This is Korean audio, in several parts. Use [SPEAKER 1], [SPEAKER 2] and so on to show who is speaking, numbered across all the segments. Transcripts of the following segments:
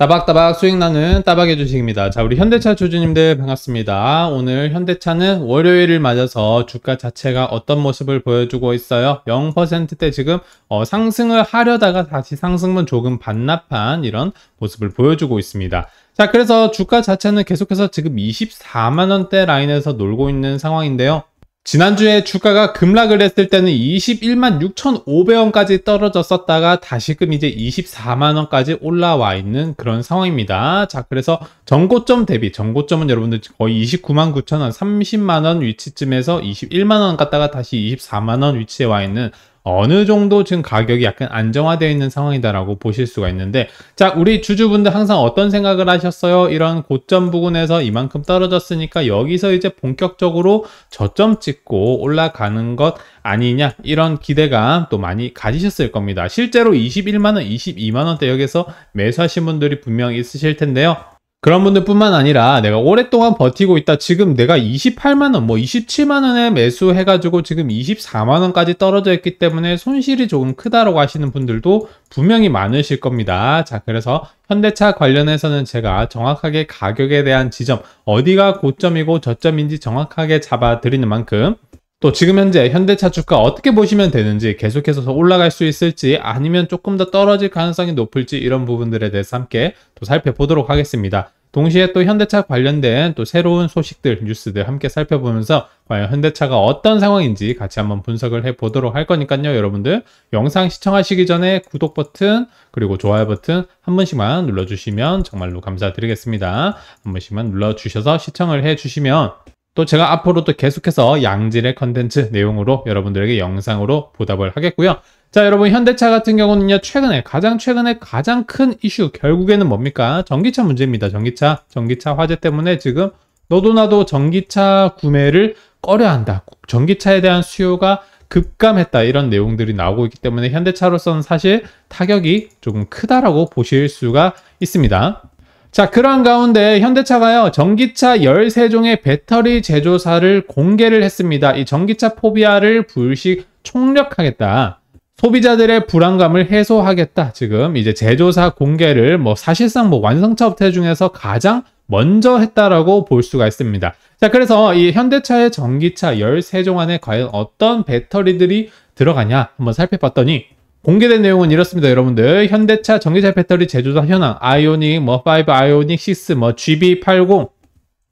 [SPEAKER 1] 따박따박 수익나는 따박의 주식입니다. 자, 우리 현대차 주주님들 반갑습니다. 오늘 현대차는 월요일을 맞아서 주가 자체가 어떤 모습을 보여주고 있어요. 0%대 지금 어, 상승을 하려다가 다시 상승문 조금 반납한 이런 모습을 보여주고 있습니다. 자, 그래서 주가 자체는 계속해서 지금 24만원대 라인에서 놀고 있는 상황인데요. 지난주에 주가가 급락을 했을 때는 21만 6,500원까지 떨어졌었다가 다시금 이제 24만원까지 올라와 있는 그런 상황입니다. 자, 그래서 전고점 대비, 전고점은 여러분들 거의 29만 9천원, 30만원 위치쯤에서 21만원 갔다가 다시 24만원 위치에 와 있는 어느 정도 지금 가격이 약간 안정화되어 있는 상황이다라고 보실 수가 있는데 자 우리 주주분들 항상 어떤 생각을 하셨어요? 이런 고점 부근에서 이만큼 떨어졌으니까 여기서 이제 본격적으로 저점 찍고 올라가는 것 아니냐 이런 기대감 또 많이 가지셨을 겁니다. 실제로 21만원, 22만원대 역에서 매수하신 분들이 분명 있으실 텐데요. 그런 분들뿐만 아니라 내가 오랫동안 버티고 있다 지금 내가 28만원 뭐 27만원에 매수해가지고 지금 24만원까지 떨어져 있기 때문에 손실이 조금 크다라고 하시는 분들도 분명히 많으실 겁니다 자 그래서 현대차 관련해서는 제가 정확하게 가격에 대한 지점 어디가 고점이고 저점인지 정확하게 잡아 드리는 만큼 또 지금 현재 현대차 주가 어떻게 보시면 되는지 계속해서 올라갈 수 있을지 아니면 조금 더 떨어질 가능성이 높을지 이런 부분들에 대해서 함께 또 살펴보도록 하겠습니다. 동시에 또 현대차 관련된 또 새로운 소식들, 뉴스들 함께 살펴보면서 과연 현대차가 어떤 상황인지 같이 한번 분석을 해보도록 할 거니까요. 여러분들 영상 시청하시기 전에 구독 버튼 그리고 좋아요 버튼 한 번씩만 눌러주시면 정말로 감사드리겠습니다. 한 번씩만 눌러주셔서 시청을 해주시면 또 제가 앞으로도 계속해서 양질의 컨텐츠 내용으로 여러분들에게 영상으로 보답을 하겠고요. 자 여러분 현대차 같은 경우는요 최근에 가장 최근에 가장 큰 이슈 결국에는 뭡니까 전기차 문제입니다 전기차 전기차 화재 때문에 지금 너도나도 전기차 구매를 꺼려한다 전기차에 대한 수요가 급감했다 이런 내용들이 나오고 있기 때문에 현대차로서는 사실 타격이 조금 크다라고 보실 수가 있습니다 자, 그러한 가운데 현대차가요, 전기차 13종의 배터리 제조사를 공개를 했습니다. 이 전기차 포비아를 불식 총력하겠다. 소비자들의 불안감을 해소하겠다. 지금 이제 제조사 공개를 뭐 사실상 뭐 완성차 업체 중에서 가장 먼저 했다라고 볼 수가 있습니다. 자, 그래서 이 현대차의 전기차 13종 안에 과연 어떤 배터리들이 들어가냐 한번 살펴봤더니 공개된 내용은 이렇습니다, 여러분들. 현대차 전기차 배터리 제조사 현황, 아이오닉, 뭐 5, 아이오닉 6, 뭐 GB80,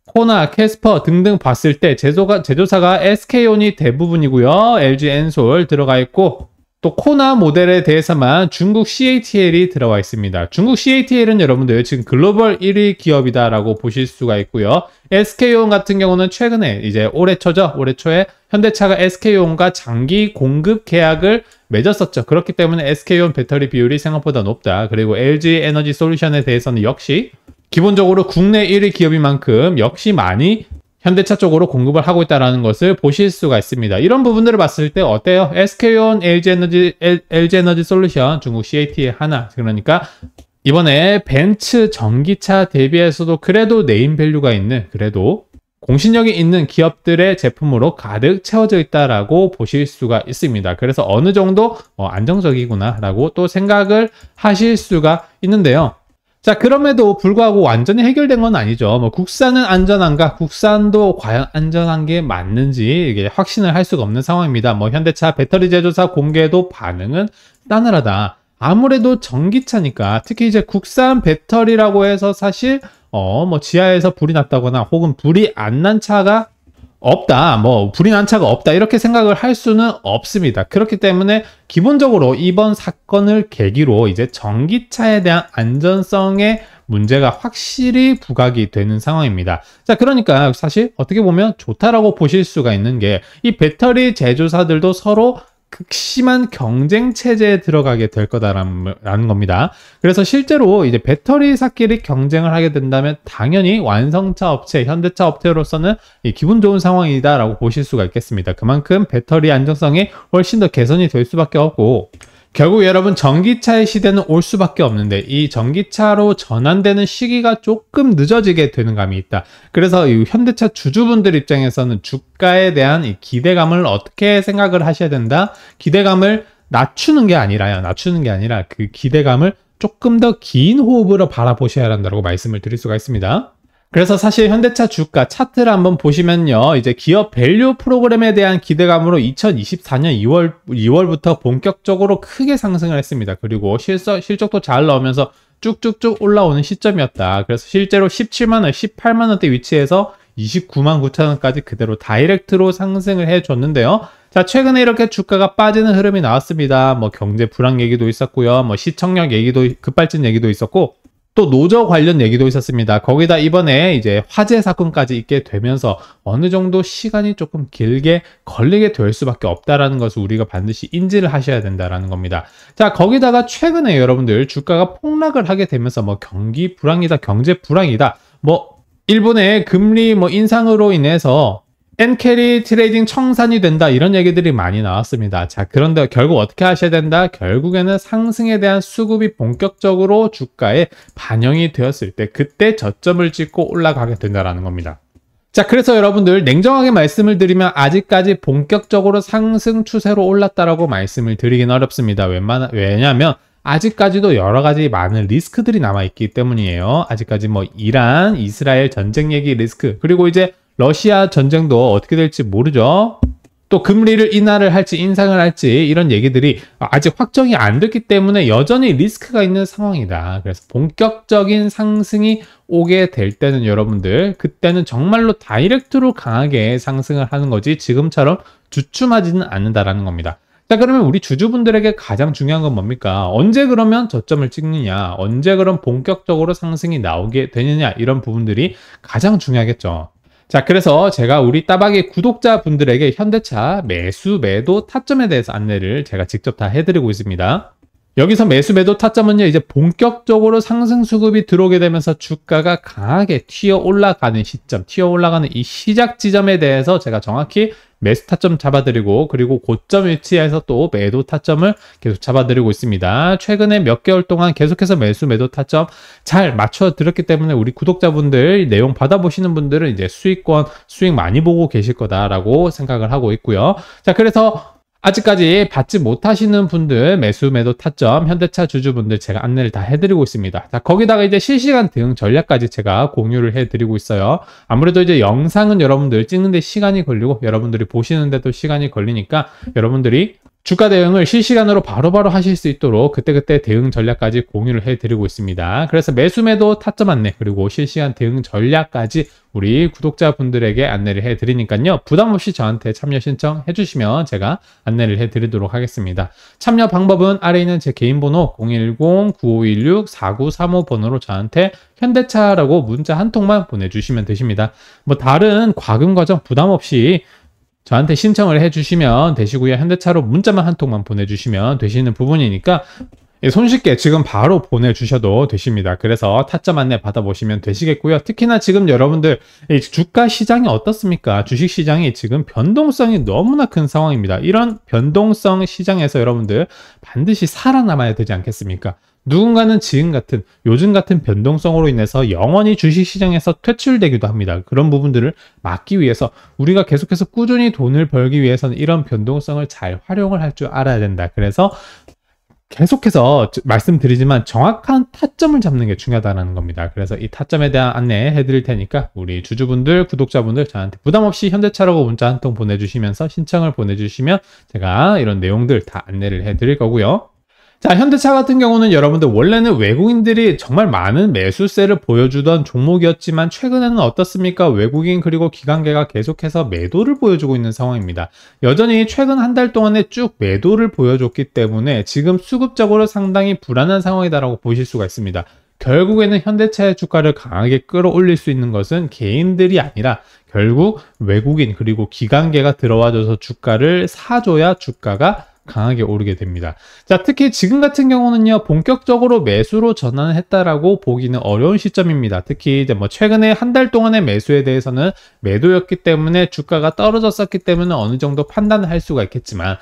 [SPEAKER 1] 코나, 캐스퍼 등등 봤을 때 제조가, 제조사가 SK온이 대부분이고요. LG 엔솔 들어가 있고 또 코나 모델에 대해서만 중국 CATL이 들어와 있습니다. 중국 CATL은 여러분들 지금 글로벌 1위 기업이다라고 보실 수가 있고요. SK온 같은 경우는 최근에 이제 올해 초죠. 올해 초에 현대차가 SK온과 장기 공급 계약을 맺었었죠. 그렇기 때문에 SK온 배터리 비율이 생각보다 높다. 그리고 LG 에너지 솔루션에 대해서는 역시 기본적으로 국내 1위 기업인 만큼 역시 많이 현대차 쪽으로 공급을 하고 있다는 것을 보실 수가 있습니다. 이런 부분들을 봤을 때 어때요? SK온, LG에너지, LG에너지 솔루션, 중국 CAT의 하나, 그러니까 이번에 벤츠 전기차 대비해서도 그래도 네임밸류가 있는, 그래도 공신력이 있는 기업들의 제품으로 가득 채워져 있다라고 보실 수가 있습니다. 그래서 어느 정도 어, 안정적이구나라고 또 생각을 하실 수가 있는데요. 자 그럼에도 불구하고 완전히 해결된 건 아니죠. 뭐 국산은 안전한가? 국산도 과연 안전한 게 맞는지 이게 확신을 할 수가 없는 상황입니다. 뭐 현대차 배터리 제조사 공개도 반응은 따늘하다 아무래도 전기차니까 특히 이제 국산 배터리라고 해서 사실 어뭐 지하에서 불이 났다거나 혹은 불이 안 난 차가 없다, 뭐 불이 난 차가 없다 이렇게 생각을 할 수는 없습니다. 그렇기 때문에 기본적으로 이번 사건을 계기로 이제 전기차에 대한 안전성에 문제가 확실히 부각이 되는 상황입니다. 자, 그러니까 사실 어떻게 보면 좋다라고 보실 수가 있는 게 이 배터리 제조사들도 서로 극심한 경쟁 체제에 들어가게 될 거다라는 겁니다. 그래서 실제로 이제 배터리 사끼리 경쟁을 하게 된다면 당연히 완성차 업체, 현대차 업체로서는 기분 좋은 상황이다라고 보실 수가 있겠습니다. 그만큼 배터리 안정성이 훨씬 더 개선이 될 수밖에 없고 결국 여러분 전기차의 시대는 올 수밖에 없는데 이 전기차로 전환되는 시기가 조금 늦어지게 되는 감이 있다. 그래서 이 현대차 주주분들 입장에서는 주가에 대한 이 기대감을 어떻게 생각을 하셔야 된다? 기대감을 낮추는 게 아니라요. 낮추는 게 아니라 그 기대감을 조금 더 긴 호흡으로 바라보셔야 한다고 말씀을 드릴 수가 있습니다. 그래서 사실 현대차 주가 차트를 한번 보시면요. 이제 기업 밸류 프로그램에 대한 기대감으로 2024년 2월, 2월부터 본격적으로 크게 상승을 했습니다. 그리고 실서, 실적도 잘 나오면서 쭉쭉쭉 올라오는 시점이었다. 그래서 실제로 17만원, 18만원대 위치에서 29만 9천원까지 그대로 다이렉트로 상승을 해줬는데요. 자, 최근에 이렇게 주가가 빠지는 흐름이 나왔습니다. 뭐 경제 불황 얘기도 있었고요. 뭐 시청력 얘기도, 급발진 얘기도 있었고, 또 노조 관련 얘기도 있었습니다. 거기다 이번에 이제 화재 사건까지 있게 되면서 어느 정도 시간이 조금 길게 걸리게 될 수밖에 없다라는 것을 우리가 반드시 인지를 하셔야 된다라는 겁니다. 자, 거기다가 최근에 여러분들 주가가 폭락을 하게 되면서 뭐 경기 불황이다, 경제 불황이다, 뭐 일본의 금리 뭐 인상으로 인해서 엔캐리 트레이딩 청산이 된다 이런 얘기들이 많이 나왔습니다. 자 그런데 결국 어떻게 하셔야 된다? 결국에는 상승에 대한 수급이 본격적으로 주가에 반영이 되었을 때 그때 저점을 찍고 올라가게 된다라는 겁니다. 자 그래서 여러분들 냉정하게 말씀을 드리면 아직까지 본격적으로 상승 추세로 올랐다라고 말씀을 드리긴 어렵습니다. 웬만 왜냐하면 아직까지도 여러 가지 많은 리스크들이 남아있기 때문이에요. 아직까지 뭐 이란, 이스라엘 전쟁 얘기 리스크 그리고 이제 러시아 전쟁도 어떻게 될지 모르죠. 또 금리를 인하를 할지 인상을 할지 이런 얘기들이 아직 확정이 안 됐기 때문에 여전히 리스크가 있는 상황이다. 그래서 본격적인 상승이 오게 될 때는 여러분들 그때는 정말로 다이렉트로 강하게 상승을 하는 거지 지금처럼 주춤하지는 않는다라는 겁니다. 자 그러면 우리 주주분들에게 가장 중요한 건 뭡니까? 언제 그러면 저점을 찍느냐? 언제 그럼 본격적으로 상승이 나오게 되느냐? 이런 부분들이 가장 중요하겠죠. 자, 그래서 제가 우리 따박의 구독자분들에게 현대차 매수, 매도, 타점에 대해서 안내를 제가 직접 다 해드리고 있습니다. 여기서 매수, 매도, 타점은요, 이제 본격적으로 상승 수급이 들어오게 되면서 주가가 강하게 튀어 올라가는 시점, 튀어 올라가는 이 시작 지점에 대해서 제가 정확히 매수 타점 잡아드리고 그리고 고점 위치에서 또 매도 타점을 계속 잡아드리고 있습니다. 최근에 몇 개월 동안 계속해서 매수 매도 타점 잘 맞춰 드렸기 때문에 우리 구독자분들 내용 받아보시는 분들은 이제 수익권 수익 많이 보고 계실 거다라고 생각을 하고 있고요. 자 그래서 아직까지 받지 못하시는 분들 매수 매도 타점 현대차 주주분들 제가 안내를 다 해드리고 있습니다. 자 거기다가 이제 실시간 등 전략까지 제가 공유를 해드리고 있어요. 아무래도 이제 영상은 여러분들 찍는데 시간이 걸리고 여러분들이 보시는데도 시간이 걸리니까 여러분들이 주가 대응을 실시간으로 바로바로 하실 수 있도록 그때그때 대응 전략까지 공유를 해드리고 있습니다. 그래서 매수 매도 타점 안내 그리고 실시간 대응 전략까지 우리 구독자분들에게 안내를 해드리니까요. 부담없이 저한테 참여 신청해 주시면 제가 안내를 해드리도록 하겠습니다. 참여 방법은 아래 있는 제 개인 번호 010-9516-4935 번호로 저한테 현대차라고 문자 한 통만 보내주시면 되십니다. 뭐 다른 과금 과정 부담 없이 저한테 신청을 해주시면 되시고요. 현대차로 문자만 한 통만 보내주시면 되시는 부분이니까 예, 손쉽게 지금 바로 보내주셔도 되십니다. 그래서 타점 안내 받아보시면 되시겠고요. 특히나 지금 여러분들 주가 시장이 어떻습니까? 주식 시장이 지금 변동성이 너무나 큰 상황입니다. 이런 변동성 시장에서 여러분들 반드시 살아남아야 되지 않겠습니까? 누군가는 지금 같은 요즘 같은 변동성으로 인해서 영원히 주식시장에서 퇴출되기도 합니다. 그런 부분들을 막기 위해서 우리가 계속해서 꾸준히 돈을 벌기 위해서는 이런 변동성을 잘 활용을 할 줄 알아야 된다. 그래서 계속해서 말씀드리지만 정확한 타점을 잡는 게 중요하다는 겁니다. 그래서 이 타점에 대한 안내 해드릴 테니까 우리 주주분들, 구독자분들 저한테 부담없이 현대차라고 문자 한 통 보내주시면서 신청을 보내주시면 제가 이런 내용들 다 안내를 해드릴 거고요. 자, 현대차 같은 경우는 여러분들 원래는 외국인들이 정말 많은 매수세를 보여주던 종목이었지만 최근에는 어떻습니까? 외국인 그리고 기관계가 계속해서 매도를 보여주고 있는 상황입니다. 여전히 최근 한 달 동안에 쭉 매도를 보여줬기 때문에 지금 수급적으로 상당히 불안한 상황이다라고 보실 수가 있습니다. 결국에는 현대차의 주가를 강하게 끌어올릴 수 있는 것은 개인들이 아니라 결국 외국인 그리고 기관계가 들어와줘서 주가를 사줘야 주가가 강하게 오르게 됩니다. 자, 특히 지금 같은 경우는요, 본격적으로 매수로 전환했다라고 보기는 어려운 시점입니다. 특히 이제 뭐 최근에 한 달 동안의 매수에 대해서는 매도였기 때문에 주가가 떨어졌었기 때문에 어느 정도 판단을 할 수가 있겠지만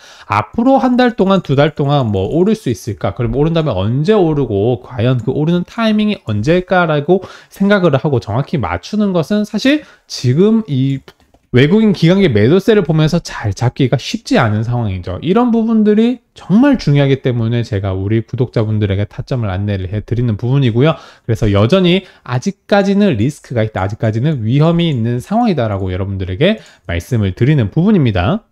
[SPEAKER 1] 앞으로 한 달 동안, 두 달 동안 뭐 오를 수 있을까? 그럼 오른다면 언제 오르고 과연 그 오르는 타이밍이 언제일까라고 생각을 하고 정확히 맞추는 것은 사실 지금 이 외국인 기관계 매도세를 보면서 잘 잡기가 쉽지 않은 상황이죠. 이런 부분들이 정말 중요하기 때문에 제가 우리 구독자분들에게 타점을 안내를 해드리는 부분이고요. 그래서 여전히 아직까지는 리스크가 있다. 아직까지는 위험이 있는 상황이다라고 여러분들에게 말씀을 드리는 부분입니다.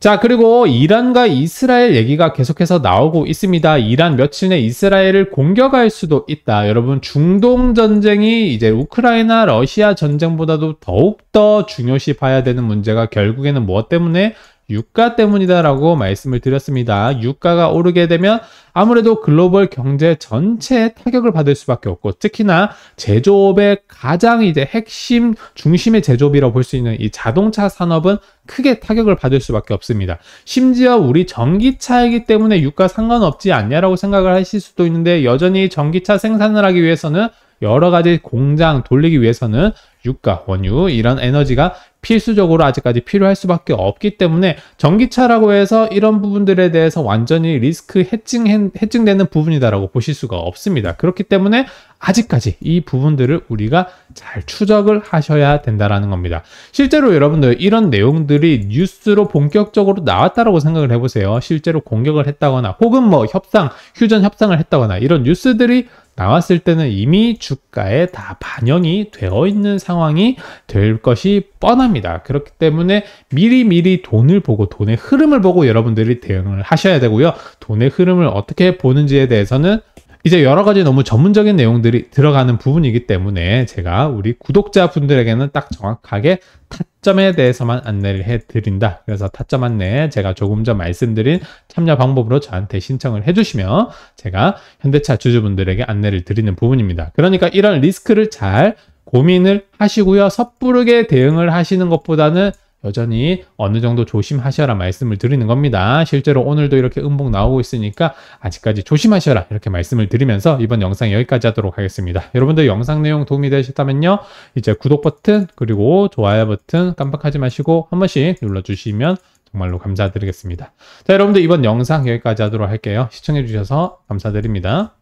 [SPEAKER 1] 자, 그리고 이란과 이스라엘 얘기가 계속해서 나오고 있습니다. 이란 며칠 내 이스라엘을 공격할 수도 있다. 여러분, 중동 전쟁이 이제 우크라이나, 러시아 전쟁보다도 더욱더 중요시 봐야 되는 문제가 결국에는 무엇 때문에 유가 때문이다라고 말씀을 드렸습니다. 유가가 오르게 되면 아무래도 글로벌 경제 전체에 타격을 받을 수밖에 없고 특히나 제조업의 가장 이제 핵심 중심의 제조업이라고 볼 수 있는 이 자동차 산업은 크게 타격을 받을 수밖에 없습니다. 심지어 우리 전기차이기 때문에 유가 상관없지 않냐라고 생각을 하실 수도 있는데 여전히 전기차 생산을 하기 위해서는 여러 가지 공장 돌리기 위해서는 유가, 원유 이런 에너지가 필수적으로 아직까지 필요할 수밖에 없기 때문에 전기차라고 해서 이런 부분들에 대해서 완전히 리스크 해증, 해증되는 부분이다라고 보실 수가 없습니다. 그렇기 때문에 아직까지 이 부분들을 우리가 잘 추적을 하셔야 된다라는 겁니다. 실제로 여러분들 이런 내용들이 뉴스로 본격적으로 나왔다라고 생각을 해보세요. 실제로 공격을 했다거나 혹은 뭐 협상, 휴전 협상을 했다거나 이런 뉴스들이 나왔을 때는 이미 주가에 다 반영이 되어 있는 상황이 될 것이 뻔합니다. 그렇기 때문에 미리미리 돈을 보고 돈의 흐름을 보고 여러분들이 대응을 하셔야 되고요. 돈의 흐름을 어떻게 보는지에 대해서는 이제 여러 가지 너무 전문적인 내용들이 들어가는 부분이기 때문에 제가 우리 구독자분들에게는 딱 정확하게 타점에 대해서만 안내를 해드린다. 그래서 타점 안내 제가 조금 전 말씀드린 참여 방법으로 저한테 신청을 해주시면 제가 현대차 주주분들에게 안내를 드리는 부분입니다. 그러니까 이런 리스크를 잘 고민을 하시고요. 섣부르게 대응을 하시는 것보다는 여전히 어느 정도 조심하셔라 말씀을 드리는 겁니다. 실제로 오늘도 이렇게 음봉 나오고 있으니까 아직까지 조심하셔라 이렇게 말씀을 드리면서 이번 영상 여기까지 하도록 하겠습니다. 여러분들 영상 내용 도움이 되셨다면요. 이제 구독 버튼 그리고 좋아요 버튼 깜빡하지 마시고 한 번씩 눌러주시면 정말로 감사드리겠습니다. 자 여러분들 이번 영상 여기까지 하도록 할게요. 시청해주셔서 감사드립니다.